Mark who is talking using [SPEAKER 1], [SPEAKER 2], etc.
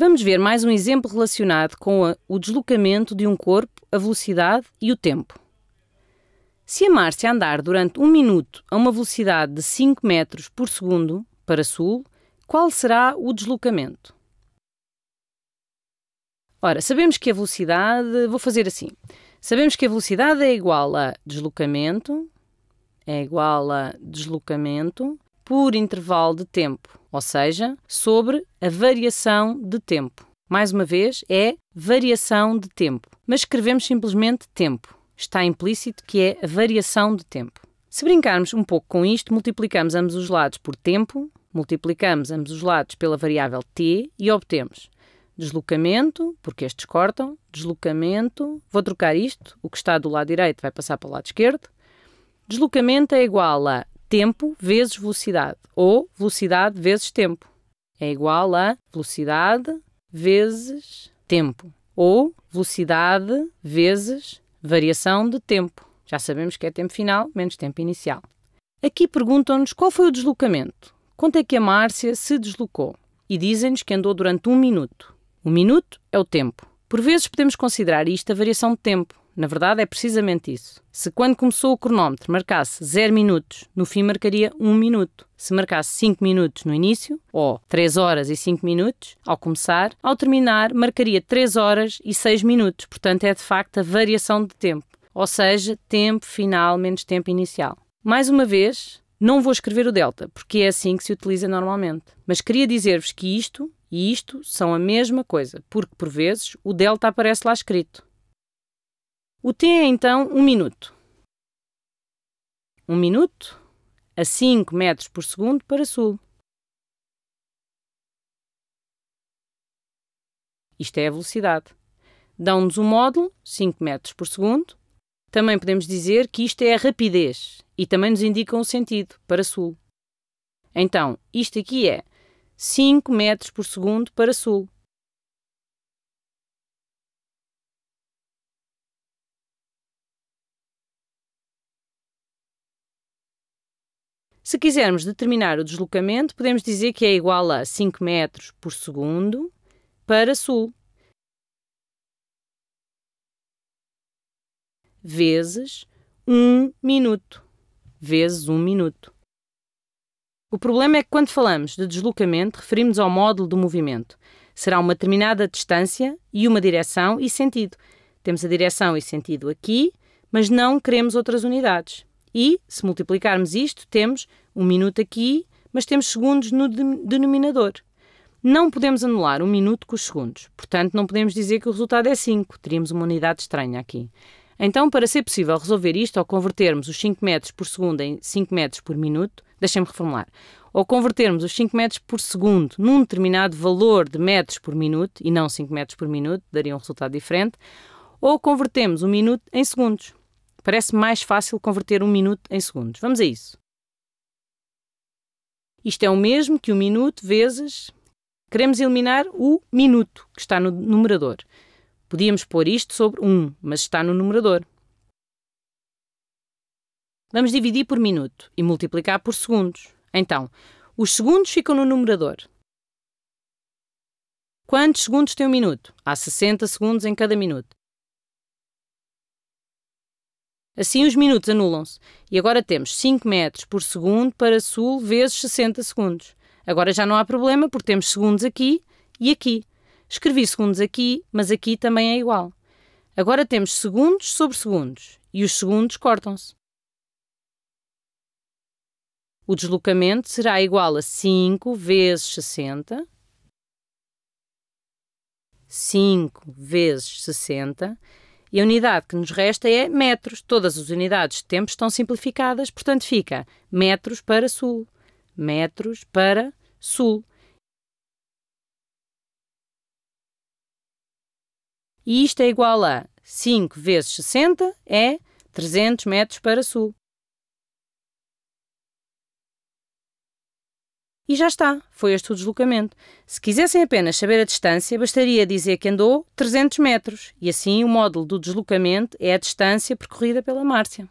[SPEAKER 1] Vamos ver mais um exemplo relacionado com a, o deslocamento de um corpo, a velocidade e o tempo. Se a Márcia andar durante um minuto a uma velocidade de 5 metros por segundo para sul, qual será o deslocamento? Ora, sabemos que a velocidade. Vou fazer assim. Sabemos que a velocidade é igual a deslocamento, é igual a deslocamento por intervalo de tempo ou seja, sobre a variação de tempo. Mais uma vez, é variação de tempo, mas escrevemos simplesmente tempo. Está implícito que é a variação de tempo. Se brincarmos um pouco com isto, multiplicamos ambos os lados por tempo, multiplicamos ambos os lados pela variável t e obtemos deslocamento, porque estes cortam, deslocamento, vou trocar isto, o que está do lado direito vai passar para o lado esquerdo. Deslocamento é igual a tempo vezes velocidade, ou velocidade vezes tempo. É igual a velocidade vezes tempo, ou velocidade vezes variação de tempo. Já sabemos que é tempo final menos tempo inicial. Aqui perguntam-nos qual foi o deslocamento. Quanto é que a Márcia se deslocou? E dizem-nos que andou durante um minuto. Um minuto é o tempo. Por vezes podemos considerar isto a variação de tempo. Na verdade, é precisamente isso. Se quando começou o cronómetro marcasse 0 minutos, no fim marcaria 1 um minuto. Se marcasse 5 minutos no início, ou 3 horas e 5 minutos, ao começar, ao terminar, marcaria 3 horas e 6 minutos. Portanto, é de facto a variação de tempo. Ou seja, tempo final menos tempo inicial. Mais uma vez, não vou escrever o delta, porque é assim que se utiliza normalmente. Mas queria dizer-vos que isto e isto são a mesma coisa, porque por vezes o delta aparece lá escrito. O T é então um minuto. Um minuto a 5 metros por segundo para sul. Isto é a velocidade. Dão-nos um módulo, 5 metros por segundo. Também podemos dizer que isto é a rapidez e também nos indicam o sentido, para sul. Então, isto aqui é 5 metros por segundo para sul. Se quisermos determinar o deslocamento, podemos dizer que é igual a 5 metros por segundo para sul, vezes 1 minuto, vezes 1 minuto. O problema é que quando falamos de deslocamento, referimos ao módulo do movimento. Será uma determinada distância e uma direção e sentido. Temos a direção e sentido aqui, mas não queremos outras unidades. E, se multiplicarmos isto, temos um minuto aqui, mas temos segundos no denominador. Não podemos anular um minuto com os segundos, portanto, não podemos dizer que o resultado é 5, teríamos uma unidade estranha aqui. Então, para ser possível resolver isto, ao convertermos os 5 metros por segundo em 5 metros por minuto, deixem-me reformular, ou convertermos os 5 metros por segundo num determinado valor de metros por minuto, e não 5 metros por minuto, daria um resultado diferente, ou convertemos um minuto em segundos. Parece mais fácil converter um minuto em segundos. Vamos a isso. Isto é o mesmo que o um minuto vezes. Queremos eliminar o minuto, que está no numerador. Podíamos pôr isto sobre 1, mas está no numerador. Vamos dividir por minuto e multiplicar por segundos. Então, os segundos ficam no numerador. Quantos segundos tem um minuto? Há 60 segundos em cada minuto. Assim, os minutos anulam-se. E agora temos 5 metros por segundo para sul vezes 60 segundos. Agora já não há problema porque temos segundos aqui e aqui. Escrevi segundos aqui, mas aqui também é igual. Agora temos segundos sobre segundos e os segundos cortam-se. O deslocamento será igual a 5 vezes 60. 5 vezes 60 e a unidade que nos resta é metros. Todas as unidades de tempo estão simplificadas, portanto fica metros para sul, metros para sul. E isto é igual a 5 vezes 60 é 300 metros para sul. E já está, foi este o deslocamento. Se quisessem apenas saber a distância, bastaria dizer que andou 300 metros, e assim o módulo do deslocamento é a distância percorrida pela Márcia.